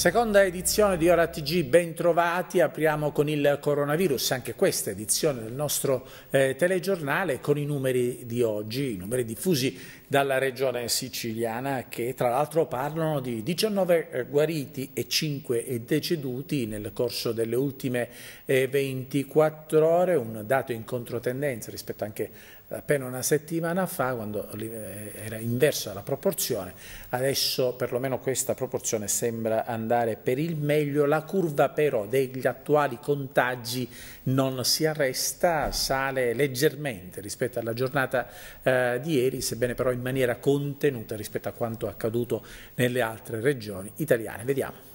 Seconda edizione di Ora TG, ben apriamo con il coronavirus, anche questa edizione del nostro eh, telegiornale con i numeri di oggi, i numeri diffusi dalla regione siciliana che tra l'altro parlano di 19 eh, guariti e 5 deceduti nel corso delle ultime eh, 24 ore, un dato in controtendenza rispetto anche appena una settimana fa, quando eh, era inversa la proporzione, adesso perlomeno questa proporzione sembra andare per il meglio, la curva però degli attuali contagi non si arresta, sale leggermente rispetto alla giornata eh, di ieri, sebbene però in maniera contenuta rispetto a quanto accaduto nelle altre regioni italiane. Vediamo.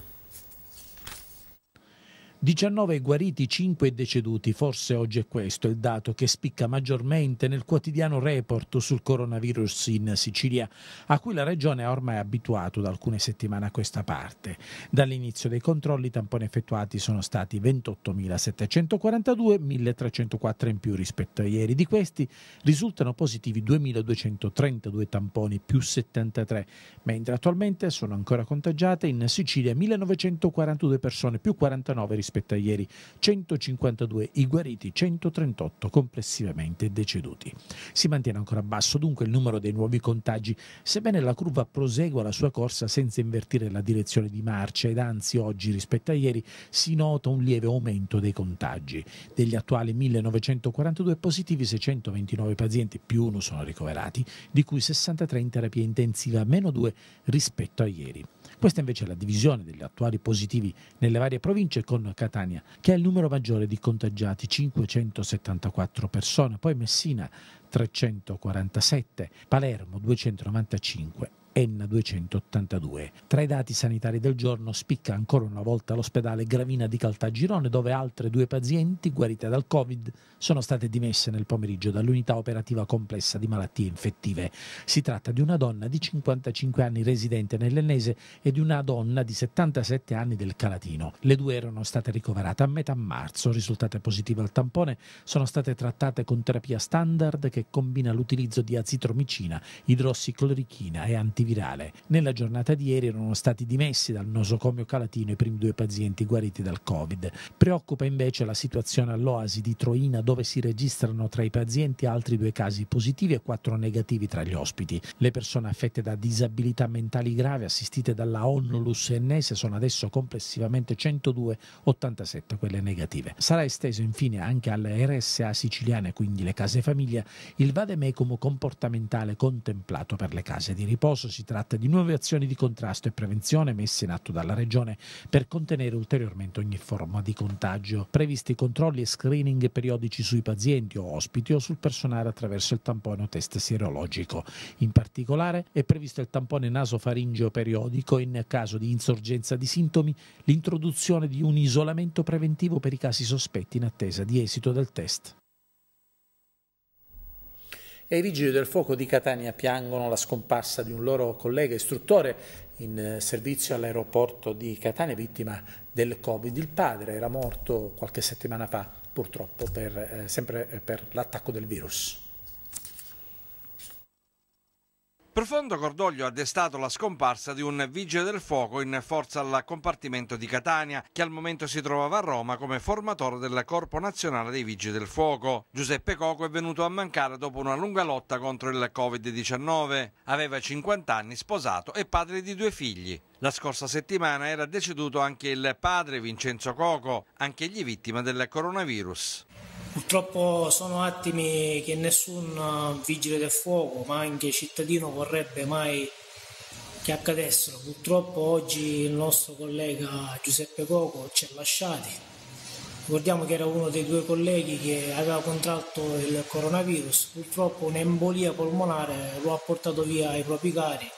19 guariti, 5 deceduti, forse oggi è questo il dato che spicca maggiormente nel quotidiano report sul coronavirus in Sicilia, a cui la regione è ormai abituato da alcune settimane a questa parte. Dall'inizio dei controlli i tamponi effettuati sono stati 28.742, 1.304 in più rispetto a ieri. Di questi risultano positivi 2.232 tamponi più 73, mentre attualmente sono ancora contagiate in Sicilia 1.942 persone più 49 rispetto rispetto a ieri, 152 i guariti, 138 complessivamente deceduti. Si mantiene ancora basso dunque il numero dei nuovi contagi, sebbene la curva prosegua la sua corsa senza invertire la direzione di marcia ed anzi oggi rispetto a ieri si nota un lieve aumento dei contagi. Degli attuali 1942 positivi 629 pazienti più uno sono ricoverati, di cui 63 in terapia intensiva, meno 2 rispetto a ieri. Questa invece è la divisione degli attuali positivi nelle varie province con Catania, che ha il numero maggiore di contagiati, 574 persone, poi Messina 347, Palermo 295 Enna 282. Tra i dati sanitari del giorno spicca ancora una volta l'ospedale Gravina di Caltagirone dove altre due pazienti guarite dal Covid sono state dimesse nel pomeriggio dall'unità operativa complessa di malattie infettive. Si tratta di una donna di 55 anni residente nell'Ennese e di una donna di 77 anni del Calatino. Le due erano state ricoverate a metà marzo, risultate positive al tampone, sono state trattate con terapia standard che combina l'utilizzo di azitromicina, idrossiclorichina e antivirus antivirale. Nella giornata di ieri erano stati dimessi dal nosocomio calatino i primi due pazienti guariti dal Covid. Preoccupa invece la situazione all'oasi di Troina dove si registrano tra i pazienti altri due casi positivi e quattro negativi tra gli ospiti. Le persone affette da disabilità mentali grave assistite dalla Onlus Ennese sono adesso complessivamente 102,87 quelle negative. Sarà esteso infine anche alle RSA siciliane, quindi le case famiglia, il vademecum comportamentale contemplato per le case di riposo si tratta di nuove azioni di contrasto e prevenzione messe in atto dalla Regione per contenere ulteriormente ogni forma di contagio. Previsti controlli e screening periodici sui pazienti o ospiti o sul personale attraverso il tampone o test sierologico. In particolare è previsto il tampone nasofaringeo periodico in caso di insorgenza di sintomi, l'introduzione di un isolamento preventivo per i casi sospetti in attesa di esito del test e i vigili del fuoco di Catania piangono la scomparsa di un loro collega istruttore in eh, servizio all'aeroporto di Catania, vittima del Covid. Il padre era morto qualche settimana fa, purtroppo, per, eh, sempre eh, per l'attacco del virus. Profondo cordoglio ha destato la scomparsa di un vigile del fuoco in forza al compartimento di Catania, che al momento si trovava a Roma come formatore del Corpo Nazionale dei Vigili del Fuoco. Giuseppe Coco è venuto a mancare dopo una lunga lotta contro il Covid-19. Aveva 50 anni, sposato e padre di due figli. La scorsa settimana era deceduto anche il padre Vincenzo Coco, anch'egli vittima del coronavirus. Purtroppo sono attimi che nessun eh, vigile del fuoco, ma anche cittadino vorrebbe mai che accadessero. Purtroppo oggi il nostro collega Giuseppe Coco ci ha lasciati. Ricordiamo che era uno dei due colleghi che aveva contratto il coronavirus. Purtroppo un'embolia polmonare lo ha portato via ai propri cari,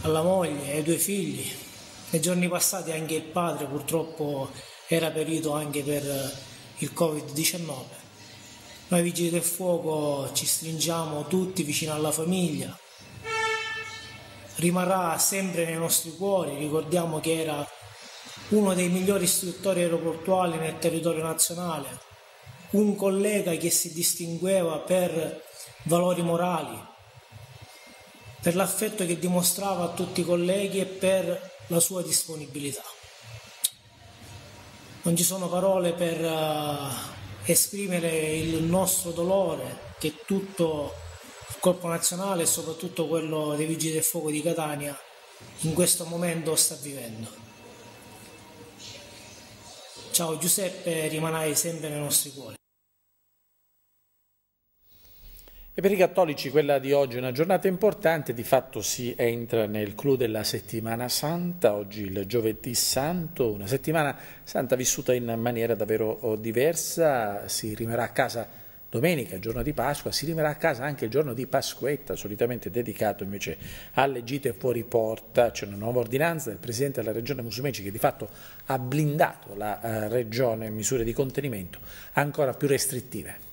alla moglie, ai due figli. Nei giorni passati anche il padre purtroppo era perito anche per il Covid-19. Noi vigili del fuoco ci stringiamo tutti vicino alla famiglia, rimarrà sempre nei nostri cuori, ricordiamo che era uno dei migliori istruttori aeroportuali nel territorio nazionale, un collega che si distingueva per valori morali, per l'affetto che dimostrava a tutti i colleghi e per la sua disponibilità non ci sono parole per eh, esprimere il nostro dolore che tutto il corpo nazionale e soprattutto quello dei vigili del fuoco di Catania in questo momento sta vivendo. Ciao Giuseppe, rimanai sempre nei nostri cuori. E per i cattolici quella di oggi è una giornata importante, di fatto si entra nel clou della settimana santa, oggi il giovedì santo, una settimana santa vissuta in maniera davvero oh, diversa, si rimarrà a casa domenica, giorno di Pasqua, si rimarrà a casa anche il giorno di Pasquetta, solitamente dedicato invece alle gite fuori porta, c'è una nuova ordinanza del Presidente della Regione Musumeci che di fatto ha blindato la eh, Regione in misure di contenimento ancora più restrittive.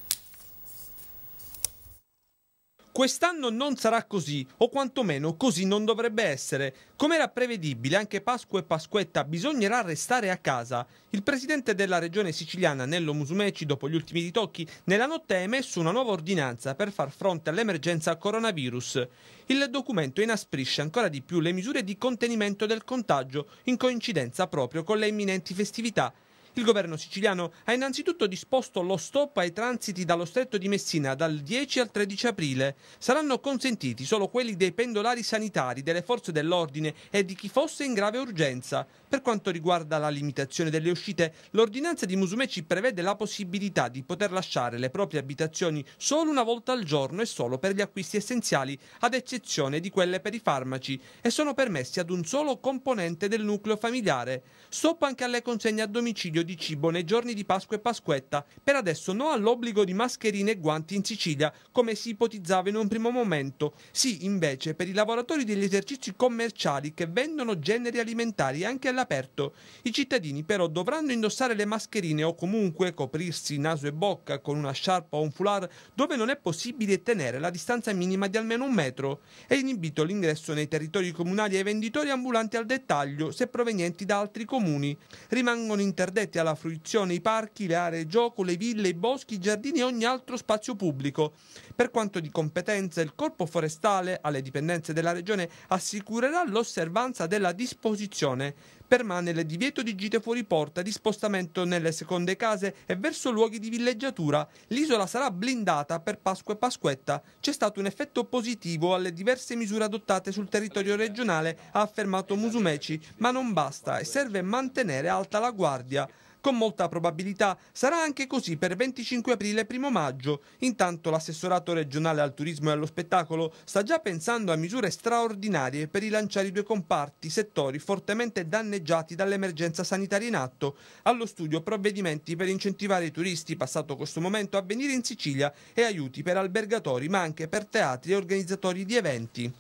Quest'anno non sarà così, o quantomeno così non dovrebbe essere. Come era prevedibile, anche Pasqua e Pasquetta bisognerà restare a casa. Il presidente della regione siciliana, Nello Musumeci, dopo gli ultimi ritocchi, nella notte ha emesso una nuova ordinanza per far fronte all'emergenza coronavirus. Il documento inasprisce ancora di più le misure di contenimento del contagio, in coincidenza proprio con le imminenti festività il governo siciliano ha innanzitutto disposto lo stop ai transiti dallo stretto di Messina dal 10 al 13 aprile. Saranno consentiti solo quelli dei pendolari sanitari, delle forze dell'ordine e di chi fosse in grave urgenza. Per quanto riguarda la limitazione delle uscite, l'ordinanza di Musumeci prevede la possibilità di poter lasciare le proprie abitazioni solo una volta al giorno e solo per gli acquisti essenziali, ad eccezione di quelle per i farmaci, e sono permessi ad un solo componente del nucleo familiare. Stop anche alle consegne a domicilio scambio di cibo nei giorni di Pasqua e Pasquetta. Per adesso no all'obbligo di mascherine e guanti in Sicilia, come si ipotizzava in un primo momento. Sì, invece, per i lavoratori degli esercizi commerciali che vendono generi alimentari anche all'aperto. I cittadini però dovranno indossare le mascherine o comunque coprirsi naso e bocca con una sciarpa o un foulard dove non è possibile tenere la distanza minima di almeno un metro. È inibito l'ingresso nei territori comunali ai venditori ambulanti al dettaglio se provenienti da altri comuni. Rimangono interdetti aperti alla fruizione i parchi, le aree gioco, le ville, i boschi, i giardini e ogni altro spazio pubblico. Per quanto di competenza, il Corpo Forestale, alle dipendenze della Regione, assicurerà l'osservanza della disposizione. Permane il divieto di gite fuori porta, di spostamento nelle seconde case e verso luoghi di villeggiatura. L'isola sarà blindata per Pasqua e Pasquetta. C'è stato un effetto positivo alle diverse misure adottate sul territorio regionale, ha affermato Musumeci, ma non basta e serve mantenere alta la guardia. Con molta probabilità sarà anche così per 25 aprile e 1 maggio. Intanto l'assessorato regionale al turismo e allo spettacolo sta già pensando a misure straordinarie per rilanciare i due comparti, settori fortemente danneggiati dall'emergenza sanitaria in atto. Allo studio provvedimenti per incentivare i turisti, passato questo momento, a venire in Sicilia e aiuti per albergatori ma anche per teatri e organizzatori di eventi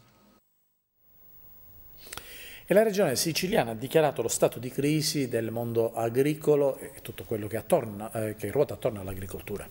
e la regione siciliana ha dichiarato lo stato di crisi del mondo agricolo e tutto quello che, attorno, eh, che ruota attorno all'agricoltura.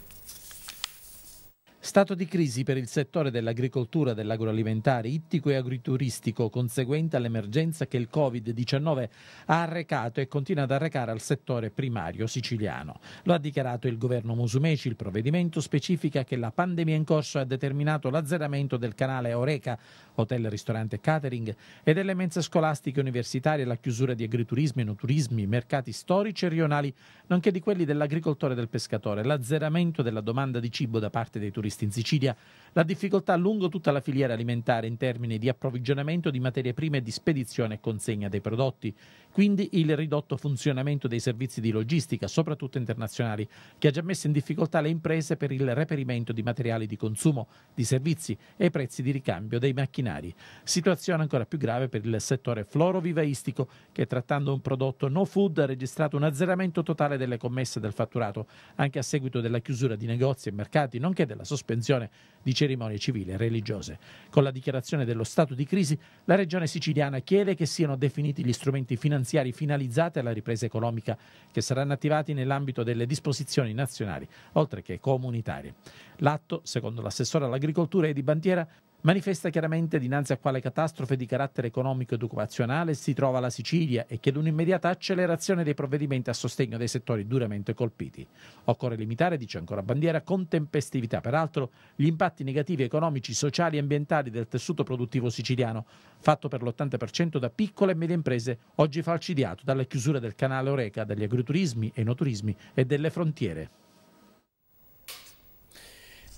Stato di crisi per il settore dell'agricoltura, dell'agroalimentare, ittico e agrituristico conseguente all'emergenza che il Covid-19 ha arrecato e continua ad arrecare al settore primario siciliano. Lo ha dichiarato il governo Musumeci. Il provvedimento specifica che la pandemia in corso ha determinato l'azzeramento del canale Oreca, hotel, ristorante e catering, e delle mense scolastiche e universitarie, la chiusura di agriturismi, noturismi, mercati storici e rionali, nonché di quelli dell'agricoltore e del pescatore, l'azzeramento della domanda di cibo da parte dei turisti questi in Sicilia, la difficoltà lungo tutta la filiera alimentare in termini di approvvigionamento di materie prime e di spedizione e consegna dei prodotti. Quindi il ridotto funzionamento dei servizi di logistica, soprattutto internazionali, che ha già messo in difficoltà le imprese per il reperimento di materiali di consumo, di servizi e prezzi di ricambio dei macchinari. Situazione ancora più grave per il settore florovivaistico, che trattando un prodotto no food ha registrato un azzeramento totale delle commesse del fatturato, anche a seguito della chiusura di negozi e mercati, nonché della sospensione di cerimonie civili e religiose. Con la dichiarazione dello stato di crisi, la regione siciliana chiede che siano definiti gli strumenti finanziari finanziari finalizzate alla ripresa economica che saranno attivati nell'ambito delle disposizioni nazionali, oltre che comunitarie. L'atto, secondo l'assessore all'agricoltura e di bandiera, manifesta chiaramente dinanzi a quale catastrofe di carattere economico ed occupazionale si trova la Sicilia e chiede un'immediata accelerazione dei provvedimenti a sostegno dei settori duramente colpiti. Occorre limitare, dice ancora Bandiera, con tempestività, peraltro, gli impatti negativi economici, sociali e ambientali del tessuto produttivo siciliano, fatto per l'80% da piccole e medie imprese, oggi falcidiato dalla chiusura del canale Oreca, degli agriturismi, enoturismi e delle frontiere.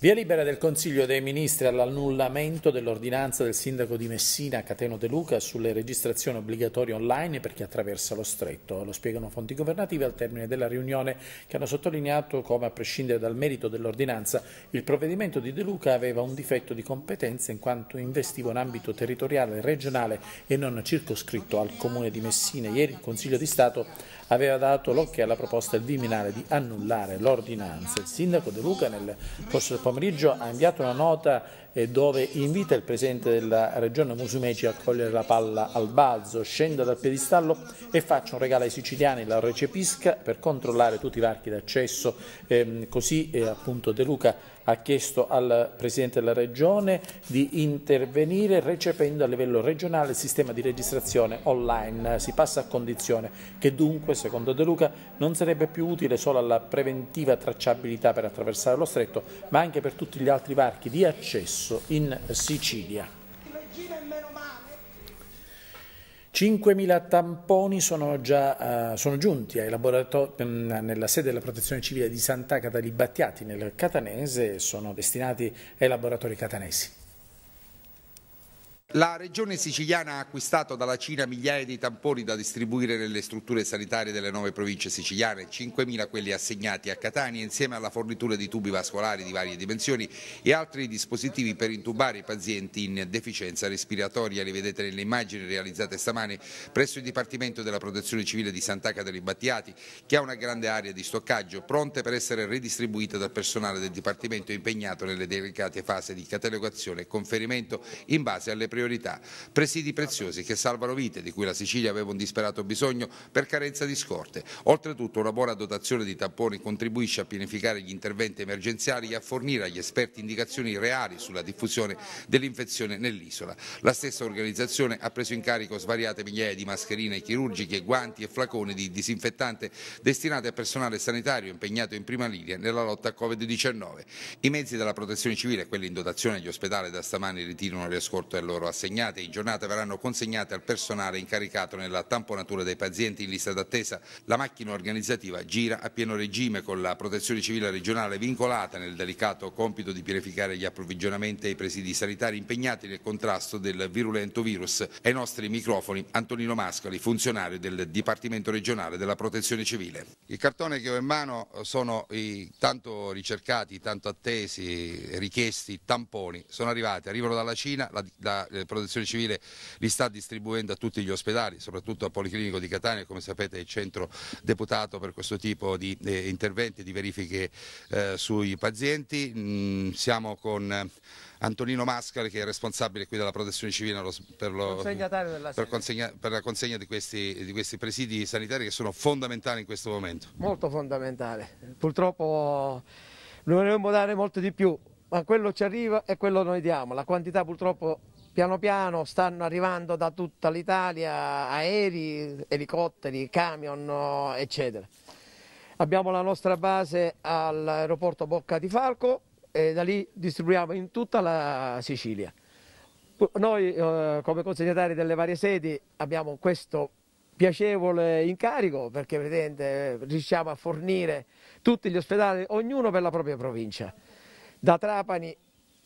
Via libera del Consiglio dei Ministri all'annullamento dell'ordinanza del sindaco di Messina Cateno De Luca sulle registrazioni obbligatorie online per chi attraversa lo stretto. Lo spiegano fonti governative al termine della riunione che hanno sottolineato come a prescindere dal merito dell'ordinanza il provvedimento di De Luca aveva un difetto di competenza in quanto investiva un ambito territoriale regionale e non circoscritto al comune di Messina. Ieri il Consiglio di Stato aveva dato l'occhio alla proposta del Viminale di annullare l'ordinanza. Il sindaco De Luca nel corso del pomeriggio pomeriggio ha inviato una nota eh, dove invita il Presidente della Regione Musumeci a cogliere la palla al balzo, scenda dal piedistallo e faccia un regalo ai siciliani, la recepisca per controllare tutti i varchi d'accesso, ehm, così eh, appunto De Luca ha chiesto al Presidente della Regione di intervenire recependo a livello regionale il sistema di registrazione online. Si passa a condizione che dunque, secondo De Luca, non sarebbe più utile solo alla preventiva tracciabilità per attraversare lo stretto, ma anche per tutti gli altri varchi di accesso in Sicilia. è meno male. 5.000 tamponi sono già uh, sono giunti mm, nella sede della protezione civile di Sant'Agata di Battiati nel Catanese e sono destinati ai laboratori catanesi. La regione siciliana ha acquistato dalla Cina migliaia di tamponi da distribuire nelle strutture sanitarie delle nove province siciliane, 5.000 quelli assegnati a Catania insieme alla fornitura di tubi vascolari di varie dimensioni e altri dispositivi per intubare i pazienti in deficienza respiratoria, li vedete nelle immagini realizzate stamane presso il Dipartimento della Protezione Civile di Sant'Aca degli Battiati che ha una grande area di stoccaggio pronte per essere redistribuite dal personale del Dipartimento impegnato nelle delicate fasi di catalogazione e conferimento in base alle priorità priorità, presidi preziosi che salvano vite, di cui la Sicilia aveva un disperato bisogno per carenza di scorte. Oltretutto una buona dotazione di tamponi contribuisce a pianificare gli interventi emergenziali e a fornire agli esperti indicazioni reali sulla diffusione dell'infezione nell'isola. La stessa organizzazione ha preso in carico svariate migliaia di mascherine chirurgiche, guanti e flaconi di disinfettante destinate a personale sanitario impegnato in prima linea nella lotta a Covid-19. I mezzi della protezione civile, quelli in dotazione agli ospedali da stamani ritirano le scorte e loro assistenti assegnate in giornata verranno consegnate al personale incaricato nella tamponatura dei pazienti in lista d'attesa. La macchina organizzativa gira a pieno regime con la protezione civile regionale vincolata nel delicato compito di pianificare gli approvvigionamenti ai presidi sanitari impegnati nel contrasto del virulento virus. Ai nostri microfoni Antonino Mascoli, funzionario del Dipartimento regionale della protezione civile. Il cartone che ho in mano sono i tanto ricercati, tanto attesi, richiesti tamponi. Sono arrivati, arrivano dalla Cina, la, la, eh, Protezione Civile li sta distribuendo a tutti gli ospedali, soprattutto al Policlinico di Catania, che come sapete è il centro deputato per questo tipo di eh, interventi, di verifiche eh, sui pazienti. Mm, siamo con... Antonino Mascari che è responsabile qui della protezione civile per, lo, per, consegna, per la consegna di questi, di questi, presidi sanitari che sono fondamentali in questo momento. Molto fondamentale, purtroppo noi dovremmo dare molto di più, ma quello ci arriva e quello noi diamo, la quantità purtroppo piano piano stanno arrivando da tutta l'Italia aerei, elicotteri, camion, eh, eccetera. Abbiamo la nostra base all'aeroporto Bocca di Falco e da lì distribuiamo in tutta la Sicilia. Noi eh, come consegnatari delle varie sedi abbiamo questo piacevole incarico perché vedete, riusciamo a fornire tutti gli ospedali, ognuno per la propria provincia. Da Trapani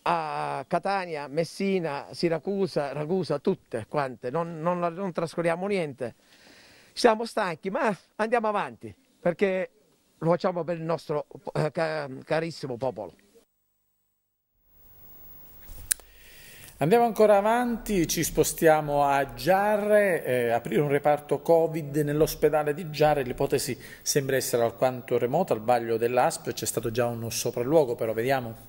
a Catania, Messina, Siracusa, Ragusa, tutte quante, non, non, non trascuriamo niente. Siamo stanchi, ma andiamo avanti, perché lo facciamo per il nostro eh, carissimo popolo. Andiamo ancora avanti, ci spostiamo a Giarre, eh, aprire un reparto Covid nell'ospedale di Giarre, l'ipotesi sembra essere alquanto remota al vaglio dell'ASP, c'è stato già uno sopralluogo però, vediamo.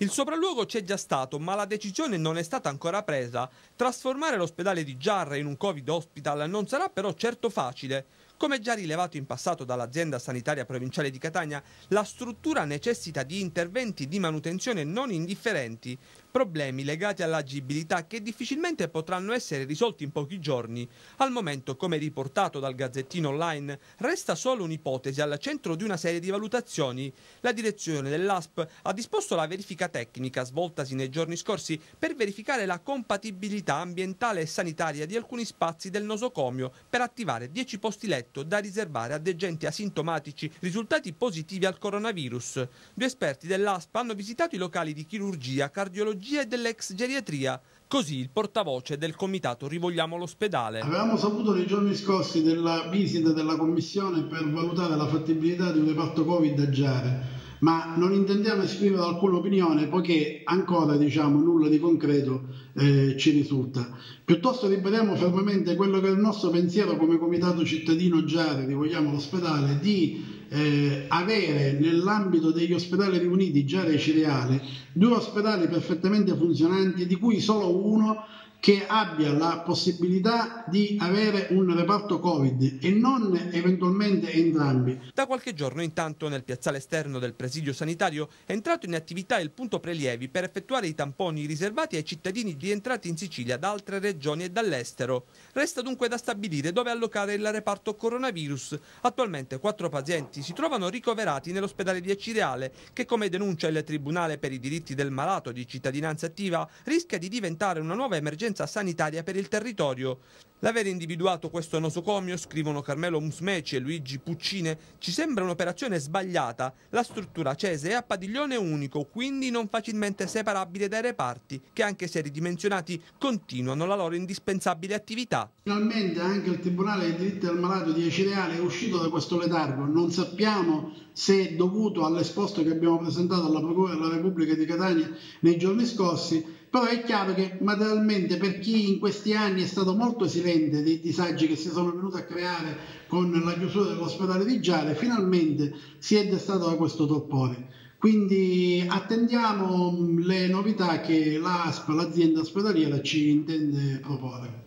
Il sopralluogo c'è già stato, ma la decisione non è stata ancora presa. Trasformare l'ospedale di Giarra in un Covid hospital non sarà però certo facile. Come già rilevato in passato dall'azienda sanitaria provinciale di Catania, la struttura necessita di interventi di manutenzione non indifferenti problemi legati all'agibilità che difficilmente potranno essere risolti in pochi giorni. Al momento, come riportato dal Gazzettino Online, resta solo un'ipotesi al centro di una serie di valutazioni. La direzione dell'ASP ha disposto la verifica tecnica svoltasi nei giorni scorsi per verificare la compatibilità ambientale e sanitaria di alcuni spazi del nosocomio per attivare 10 posti letto da riservare a degenti asintomatici risultati positivi al coronavirus. Due esperti dell'ASP hanno visitato i locali di chirurgia, cardiologia dell'oncologia e dell'ex geriatria. Così il portavoce del comitato Rivogliamo l'ospedale. Avevamo saputo nei giorni scorsi della visita della commissione per valutare la fattibilità di un reparto Covid a Giare, ma non intendiamo esprimere alcuna opinione poiché ancora diciamo, nulla di concreto eh, ci risulta. Piuttosto ribadiamo fermamente quello che è il nostro pensiero come comitato cittadino Giare, Rivogliamo l'ospedale, di eh, avere nell'ambito degli ospedali riuniti già dei cereali due ospedali perfettamente funzionanti di cui solo uno che abbia la possibilità di avere un reparto Covid e non eventualmente entrambi. Da qualche giorno intanto nel piazzale esterno del presidio sanitario è entrato in attività il punto prelievi per effettuare i tamponi riservati ai cittadini rientrati in Sicilia da altre regioni e dall'estero. Resta dunque da stabilire dove allocare il reparto coronavirus. Attualmente quattro pazienti si trovano ricoverati nell'ospedale di Acireale che come denuncia il Tribunale per i diritti del malato di cittadinanza attiva rischia di diventare una nuova emergenza emergenza sanitaria per il territorio. L'aver individuato questo nosocomio, scrivono Carmelo Musmeci e Luigi Puccine, ci sembra un'operazione sbagliata. La struttura cese è a padiglione unico, quindi non facilmente separabile dai reparti, che anche se ridimensionati continuano la loro indispensabile attività. Finalmente anche il Tribunale dei diritti del malato di Ecireale è uscito da questo letargo. Non sappiamo se è dovuto all'esposto che abbiamo presentato alla Procura della Repubblica di Catania nei giorni scorsi, però è chiaro che materialmente per chi in questi anni è stato molto silente dei disagi che si sono venuti a creare con la chiusura dell'ospedale di Giare, finalmente si è destato da questo torpore. Quindi attendiamo mm, le novità che l'ASP, l'azienda ospedaliera, ci intende proporre.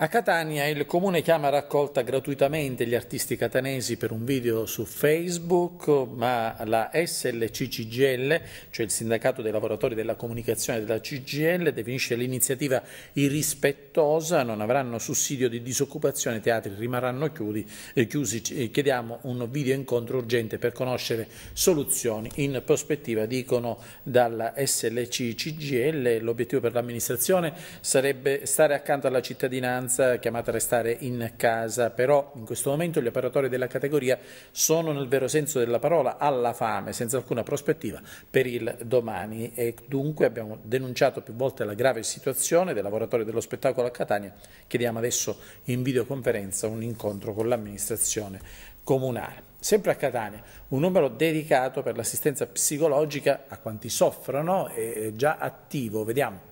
A Catania il comune chiama a raccolta gratuitamente gli artisti catanesi per un video su Facebook, ma la SLCCGL, cioè il sindacato dei lavoratori della comunicazione della CGL, definisce l'iniziativa irrispettosa, non avranno sussidio di disoccupazione, i teatri rimarranno chiudi, eh, chiusi, eh, chiediamo un video incontro urgente per conoscere soluzioni in prospettiva, dicono dalla SLCCGL, l'obiettivo per l'amministrazione sarebbe stare accanto alla cittadinanza maggioranza chiamata a restare in casa, però in questo momento gli operatori della categoria sono nel vero senso della parola alla fame, senza alcuna prospettiva per il domani e dunque abbiamo denunciato più volte la grave situazione dei lavoratori dello spettacolo a Catania, chiediamo adesso in videoconferenza un incontro con l'amministrazione comunale. Sempre a Catania, un numero dedicato per l'assistenza psicologica a quanti soffrono è già attivo, vediamo.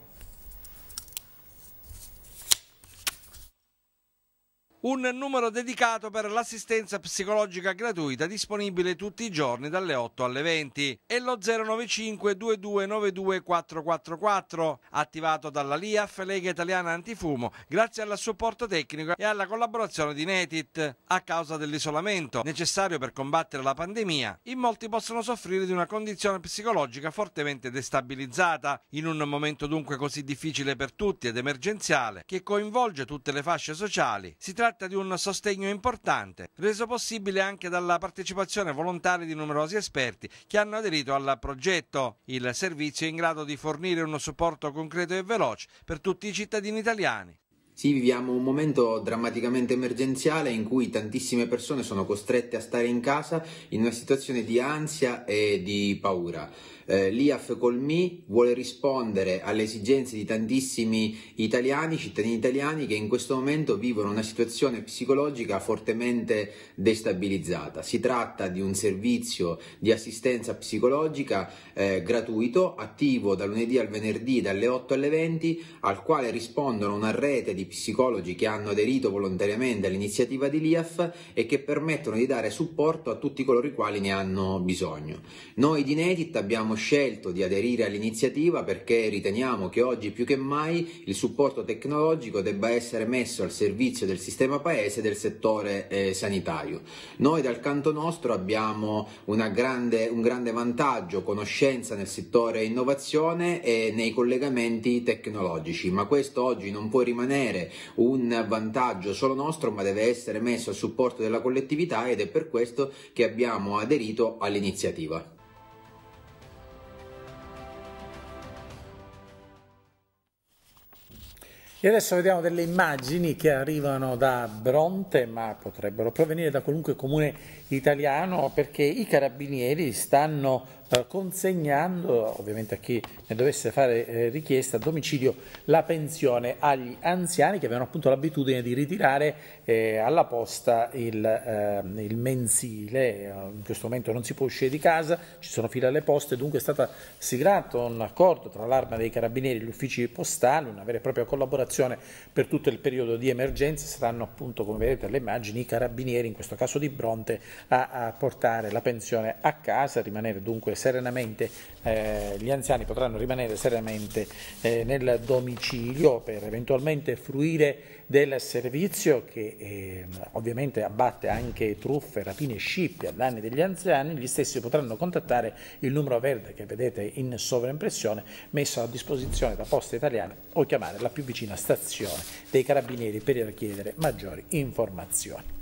un numero dedicato per l'assistenza psicologica gratuita disponibile tutti i giorni dalle 8 alle 20 e lo 095 2292 444 attivato dalla LIAF Lega Italiana Antifumo grazie al supporto tecnico e alla collaborazione di Netit a causa dell'isolamento necessario per combattere la pandemia. In molti possono soffrire di una condizione psicologica fortemente destabilizzata in un momento dunque così difficile per tutti ed emergenziale che coinvolge tutte le fasce sociali. Si tratta tratta di un sostegno importante, reso possibile anche dalla partecipazione volontaria di numerosi esperti che hanno aderito al progetto. Il servizio è in grado di fornire uno supporto concreto e veloce per tutti i cittadini italiani. Sì, viviamo un momento drammaticamente emergenziale in cui tantissime persone sono costrette a stare in casa in una situazione di ansia e di paura. Eh, L'IAF Colmi vuole rispondere alle esigenze di tantissimi italiani, cittadini italiani che in questo momento vivono una situazione psicologica fortemente destabilizzata. Si tratta di un servizio di assistenza psicologica eh, gratuito, attivo da lunedì al venerdì dalle 8 alle 20, al quale rispondono una rete di psicologi che hanno aderito volontariamente all'iniziativa di LIAF e che permettono di dare supporto a tutti coloro i quali ne hanno bisogno. Noi di Netit abbiamo scelto di aderire all'iniziativa perché riteniamo che oggi più che mai il supporto tecnologico debba essere messo al servizio del sistema paese e del settore eh, sanitario. Noi dal canto nostro abbiamo grande, un grande vantaggio, conoscenza nel settore innovazione e nei collegamenti tecnologici, ma questo oggi non può rimanere un vantaggio solo nostro, ma deve essere messo a supporto della collettività ed è per questo che abbiamo aderito all'iniziativa. E adesso vediamo delle immagini che arrivano da Bronte, ma potrebbero provenire da qualunque comune italiano, perché i carabinieri stanno eh, consegnando, ovviamente a chi ne dovesse fare eh, richiesta a domicilio, la pensione agli anziani che avevano appunto l'abitudine di ritirare eh, alla posta il, eh, il, mensile, eh, in questo momento non si può uscire di casa, ci sono file alle poste, dunque è stato siglato un accordo tra l'Arma dei Carabinieri e gli uffici postali, una vera e propria collaborazione per tutto il periodo di emergenza, saranno appunto come vedete alle immagini i Carabinieri, in questo caso di Bronte, a, a portare la pensione a casa, rimanere dunque serenamente, eh, gli anziani potranno rimanere serenamente eh, nel domicilio per eventualmente fruire del servizio che eh, ovviamente abbatte anche truffe, rapine e scippi a danni degli anziani, gli stessi potranno contattare il numero verde che vedete in sovraimpressione messo a disposizione da Poste Italiane o chiamare la più vicina stazione dei carabinieri per chiedere maggiori informazioni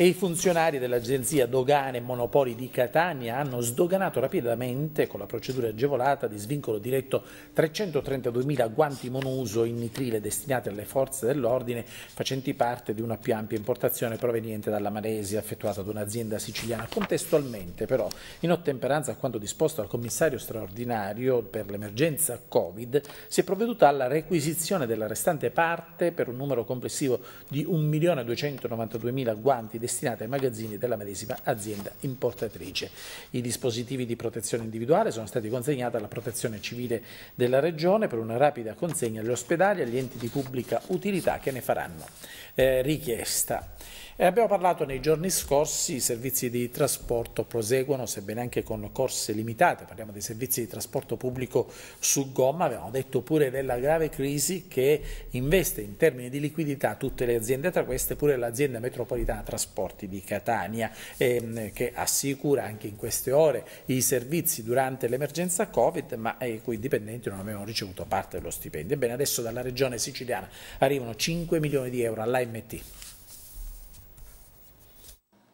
e i funzionari dell'Agenzia Dogane e Monopoli di Catania hanno sdoganato rapidamente con la procedura agevolata di svincolo diretto 332.000 guanti monouso in nitrile destinati alle forze dell'ordine facenti parte di una più ampia importazione proveniente dalla Malesia effettuata da un'azienda siciliana. Contestualmente però, in ottemperanza a quanto disposto dal commissario straordinario per l'emergenza Covid, si è provveduta alla requisizione della restante parte per un numero complessivo di 1.292.000 guanti lampanti destinati ai magazzini della medesima azienda importatrice. I dispositivi di protezione individuale sono stati consegnati alla protezione civile della Regione per una rapida consegna agli ospedali e agli enti di pubblica utilità che ne faranno eh, richiesta. E abbiamo parlato nei giorni scorsi, i servizi di trasporto proseguono, sebbene anche con corse limitate, parliamo dei servizi di trasporto pubblico su gomma, abbiamo detto pure della grave crisi che investe in termini di liquidità tutte le aziende, tra queste pure l'azienda metropolitana trasporti di Catania, ehm, che assicura anche in queste ore i servizi durante l'emergenza Covid, ma eh, i cui dipendenti non avevano ricevuto parte dello stipendio. Ebbene, adesso dalla regione siciliana arrivano 5 milioni di euro all'AMT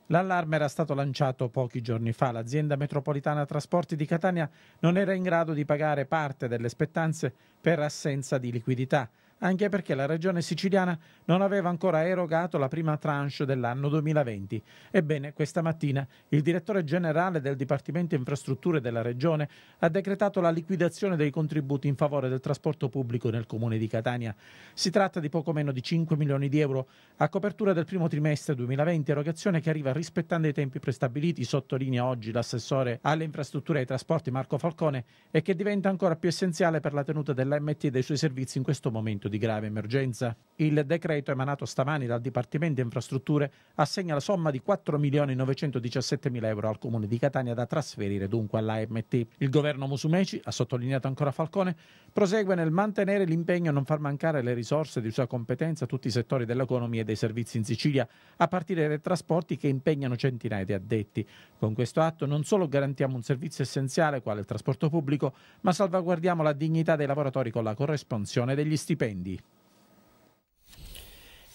L'allarme era stato lanciato pochi giorni fa. L'azienda metropolitana Trasporti di Catania non era in grado di pagare parte delle spettanze per assenza di liquidità anche perché la regione siciliana non aveva ancora erogato la prima tranche dell'anno 2020. Ebbene, questa mattina il direttore generale del Dipartimento Infrastrutture della regione ha decretato la liquidazione dei contributi in favore del trasporto pubblico nel comune di Catania. Si tratta di poco meno di 5 milioni di euro a copertura del primo trimestre 2020, erogazione che arriva rispettando i tempi prestabiliti, sottolinea oggi l'assessore alle infrastrutture e ai trasporti Marco Falcone e che diventa ancora più essenziale per la tenuta dell'AMT e dei suoi servizi in questo momento momento di grave emergenza. Il decreto emanato stamani dal Dipartimento Infrastrutture assegna la somma di 4.917.000 euro al Comune di Catania da trasferire dunque all'AMT. Il governo Musumeci, ha sottolineato ancora Falcone, prosegue nel mantenere l'impegno a non far mancare le risorse di sua competenza a tutti i settori dell'economia e dei servizi in Sicilia, a partire dai trasporti che impegnano centinaia di addetti. Con questo atto non solo garantiamo un servizio essenziale quale il trasporto pubblico, ma salvaguardiamo la dignità dei lavoratori con la corresponsione degli stipendi stipendi.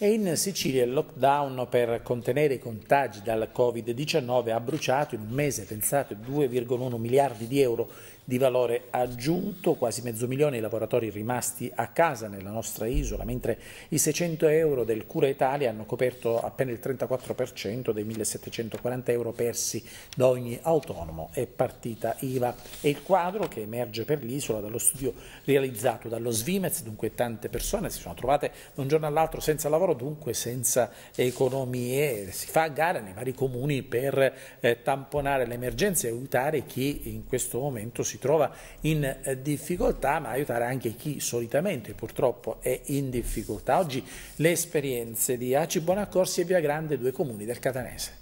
E in Sicilia il lockdown per contenere i contagi dal Covid-19 ha bruciato in un mese, pensate, 2,1 miliardi di euro di valore aggiunto, quasi mezzo milione di lavoratori rimasti a casa nella nostra isola, mentre i 600 euro del Cura Italia hanno coperto appena il 34% dei 1.740 euro persi da ogni autonomo e partita IVA. È il quadro che emerge per l'isola dallo studio realizzato dallo Svimez, dunque tante persone si sono trovate da un giorno all'altro senza lavoro, dunque senza economie. Si fa a gara nei vari comuni per eh, tamponare le e aiutare chi in questo momento si trova in eh, difficoltà, ma aiutare anche chi solitamente purtroppo è in difficoltà. Oggi le esperienze di Aci Buonaccorsi e Via Grande, due comuni del Catanese.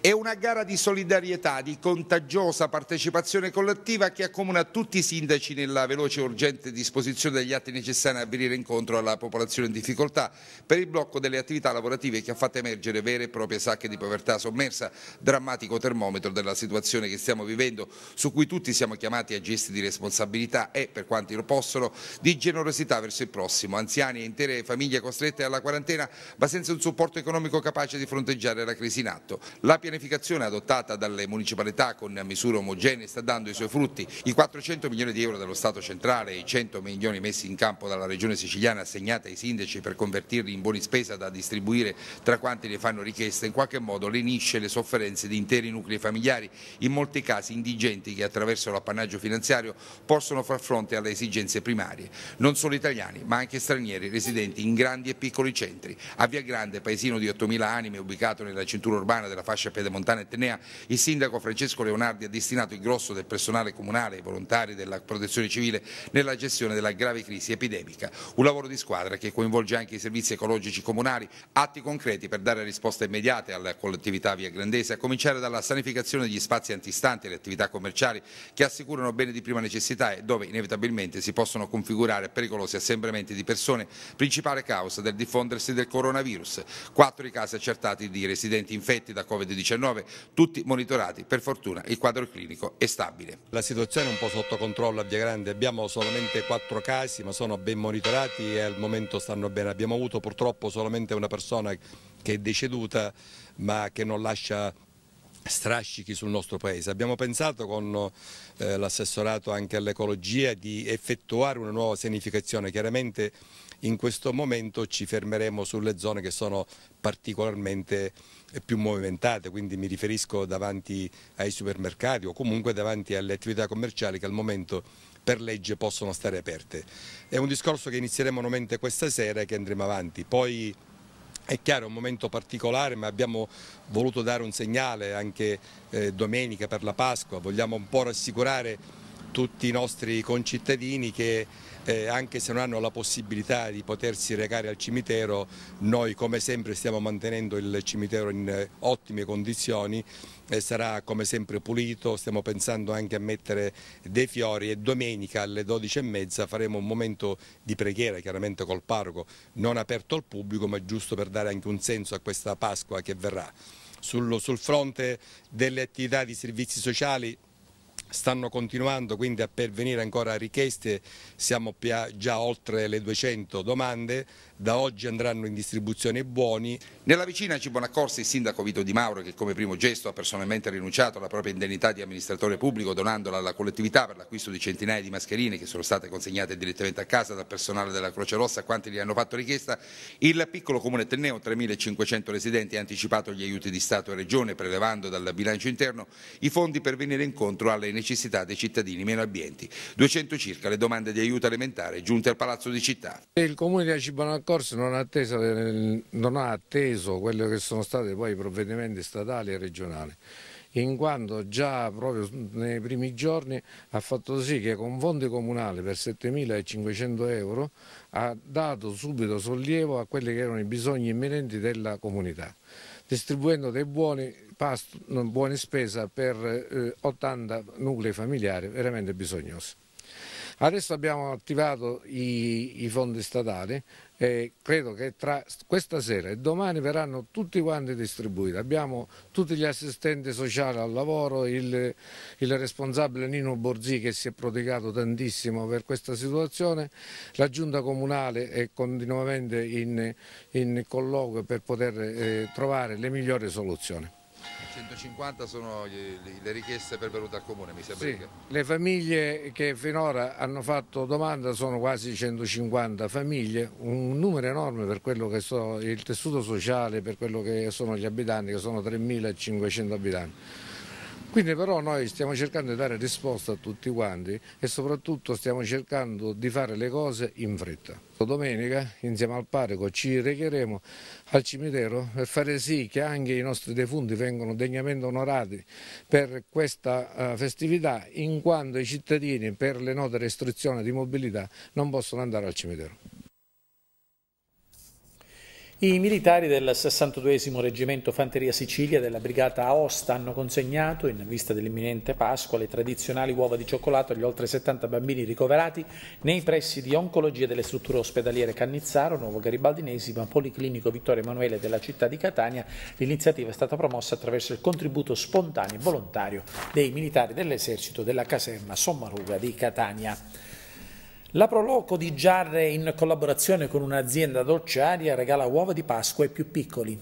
È una gara di solidarietà, di contagiosa partecipazione collettiva che accomuna tutti i sindaci nella veloce e urgente disposizione degli atti necessari a venire incontro alla popolazione in difficoltà per il blocco delle attività lavorative che ha fatto emergere vere e proprie sacche di povertà sommersa, drammatico termometro della situazione che stiamo vivendo, su cui tutti siamo chiamati a gesti di responsabilità e, per quanti lo possono, di generosità verso il prossimo, anziani e intere famiglie costrette alla quarantena ma senza un supporto economico capace di fronteggiare la crisi in atto. La pianificazione adottata dalle municipalità con misure omogenee sta dando i suoi frutti. I 400 milioni di euro dello Stato centrale e i 100 milioni messi in campo dalla Regione siciliana assegnati ai sindaci per convertirli in buoni spesa da distribuire tra quanti ne fanno richiesta, in qualche modo lenisce le sofferenze di interi nuclei familiari, in molti casi indigenti che attraverso l'appannaggio finanziario possono far fronte alle esigenze primarie. Non solo italiani, ma anche stranieri residenti in grandi e piccoli centri. A Via Grande, paesino di 8.000 anime ubicato nella cintura urbana della fascia Pedemontana e Tenea, il sindaco Francesco Leonardi ha destinato il grosso del personale comunale e volontari della protezione civile nella gestione della grave crisi epidemica. Un lavoro di squadra che coinvolge anche i servizi ecologici comunali, atti concreti per dare risposte immediate alla collettività via grandese, a cominciare dalla sanificazione degli spazi antistanti e le attività commerciali che assicurano beni di prima necessità e dove inevitabilmente si possono configurare pericolosi assembramenti di persone, principale causa del diffondersi del coronavirus. Quattro i casi accertati di residenti infetti da Covid-19 tutti monitorati. Per fortuna il quadro clinico è stabile. La situazione è un po' sotto controllo a Via Grande, abbiamo solamente quattro casi ma sono ben monitorati e al momento stanno bene. Abbiamo avuto purtroppo solamente una persona che è deceduta ma che non lascia strascichi sul nostro paese. Abbiamo pensato con eh, l'assessorato anche all'ecologia di effettuare una nuova sanificazione, chiaramente in questo momento ci fermeremo sulle zone che sono particolarmente eh, più movimentate, quindi mi riferisco davanti ai supermercati o comunque davanti alle attività commerciali che al momento per legge possono stare aperte. È un discorso che inizieremo nuovamente questa sera e che andremo avanti. Poi è chiaro, è un momento particolare, ma abbiamo voluto dare un segnale anche eh, domenica per la Pasqua, vogliamo un po' rassicurare tutti i nostri concittadini che eh, anche se non hanno la possibilità di potersi recare al cimitero, noi come sempre stiamo mantenendo il cimitero in eh, ottime condizioni, eh, sarà come sempre pulito, stiamo pensando anche a mettere dei fiori e domenica alle 12.30 faremo un momento di preghiera chiaramente col parroco, non aperto al pubblico ma giusto per dare anche un senso a questa Pasqua che verrà. Sul, sul fronte delle attività di servizi sociali Stanno continuando quindi a pervenire ancora richieste, siamo già oltre le 200 domande, da oggi andranno in distribuzione buoni. Nella vicina Cibonaccorsi il sindaco Vito Di Mauro che come primo gesto ha personalmente rinunciato alla propria indennità di amministratore pubblico donandola alla collettività per l'acquisto di centinaia di mascherine che sono state consegnate direttamente a casa dal personale della Croce Rossa a quanti gli hanno fatto richiesta, il piccolo comune Tenneo 3.500 residenti ha anticipato gli aiuti di Stato e Regione prelevando dal bilancio interno i fondi per venire incontro alle necessità necessità dei cittadini meno abbienti. 200 circa le domande di aiuto alimentare giunte al Palazzo di Città. Il Comune di Acibanaccorsi non, non ha atteso quello che sono stati poi i provvedimenti statali e regionali in quanto già proprio nei primi giorni ha fatto sì che con fondi comunali per 7.500 euro ha dato subito sollievo a quelli che erano i bisogni imminenti della comunità, distribuendo dei buoni pasto, buone spesa per 80 eh, nuclei familiari veramente bisognosi. Adesso abbiamo attivato i, i fondi statali e credo che tra questa sera e domani verranno tutti quanti distribuiti. Abbiamo tutti gli assistenti sociali al lavoro, il, il responsabile Nino Borzì che si è prodigato tantissimo per questa situazione, la giunta comunale è continuamente in, in colloquio per poter eh, trovare le migliori soluzioni. 150 sono le richieste pervenute al Comune, mi sembra. Sì, che... Le famiglie che finora hanno fatto domanda sono quasi 150 famiglie, un numero enorme per quello che sono il tessuto sociale, per quello che sono gli abitanti, che sono 3.500 abitanti. Quindi però noi stiamo cercando di dare risposta a tutti quanti e soprattutto stiamo cercando di fare le cose in fretta. Domenica insieme al parco ci recheremo al cimitero per fare sì che anche i nostri defunti vengano degnamente onorati per questa eh, festività in quanto i cittadini per le note restrizioni di mobilità non possono andare al cimitero. I militari del 62 Reggimento Fanteria Sicilia della Brigata Aosta hanno consegnato, in vista dell'imminente Pasqua, le tradizionali uova di cioccolato agli oltre 70 bambini ricoverati nei pressi di oncologia delle strutture ospedaliere Cannizzaro, Nuovo Garibaldinesi, ma Policlinico Vittorio Emanuele della città di Catania. L'iniziativa è stata promossa attraverso il contributo spontaneo e volontario dei militari dell'esercito della caserma Sommaruga di Catania. La Proloco di Giarre in collaborazione con un'azienda dolciaria regala uova di Pasqua ai più piccoli.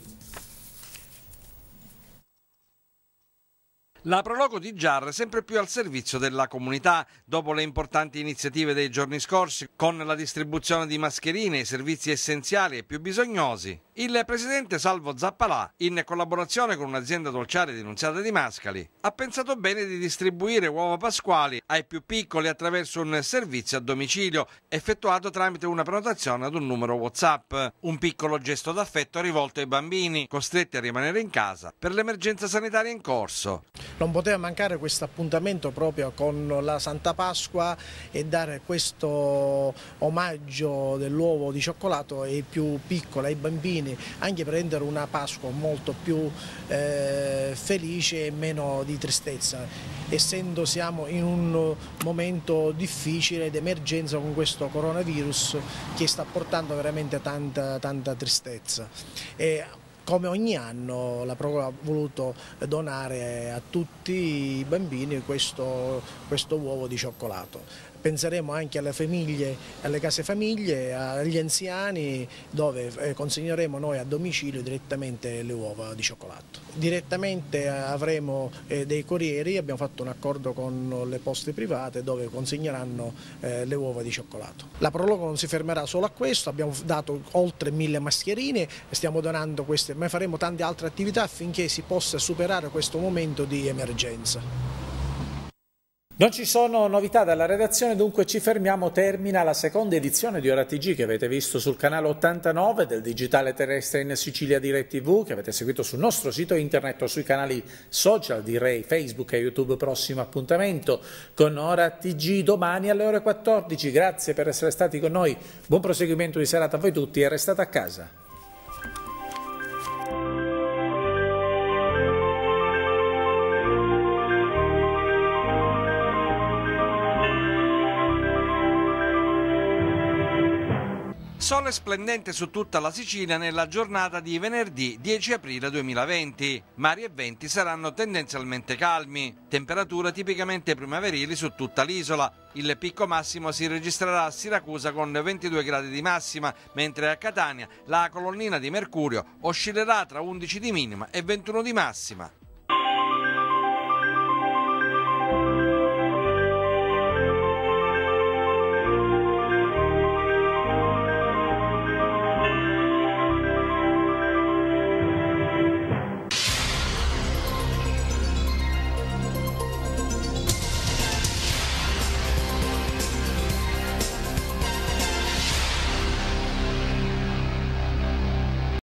La Prologo di Giar sempre più al servizio della comunità. Dopo le importanti iniziative dei giorni scorsi, con la distribuzione di mascherine, i servizi essenziali e più bisognosi, il presidente Salvo Zappalà, in collaborazione con un'azienda dolciaria denunziata di Mascali, ha pensato bene di distribuire uova pasquali ai più piccoli attraverso un servizio a domicilio, effettuato tramite una prenotazione ad un numero WhatsApp. Un piccolo gesto d'affetto rivolto ai bambini, costretti a rimanere in casa per l'emergenza sanitaria in corso non poteva mancare questo appuntamento proprio con la Santa Pasqua e dare questo omaggio dell'uovo di cioccolato ai più piccoli, ai bambini, anche per rendere una Pasqua molto più eh, felice e meno di tristezza, essendo siamo in un momento difficile d'emergenza con questo coronavirus che sta portando veramente tanta, tanta tristezza. E come ogni anno la Procura ha voluto donare a tutti i bambini questo, questo uovo di cioccolato penseremo anche alle famiglie, alle case famiglie, agli anziani dove eh, consegneremo noi a domicilio direttamente le uova di cioccolato. Direttamente eh, avremo eh, dei corrieri, abbiamo fatto un accordo con le poste private dove consegneranno le uova di cioccolato. La prologo non si fermerà solo a questo, abbiamo dato oltre mille mascherine stiamo donando queste, ma faremo tante altre attività affinché si possa superare questo momento di emergenza. Non ci sono novità dalla redazione, dunque ci fermiamo, termina la seconda edizione di Ora TG che avete visto sul canale 89 del Digitale Terrestre in Sicilia Direct TV, che avete seguito sul nostro sito internet o sui canali social di Rai, Facebook e YouTube. Prossimo appuntamento con Ora TG domani alle ore 14. Grazie per essere stati con noi, buon proseguimento di serata a voi tutti e restate a casa. sole splendente su tutta la Sicilia nella giornata di venerdì 10 aprile 2020. Mari e venti saranno tendenzialmente calmi, temperature tipicamente primaverili su tutta l'isola. Il picco massimo si registrerà a Siracusa con 22 gradi di massima, mentre a Catania la colonnina di mercurio oscillerà tra 11 di minima e 21 di massima.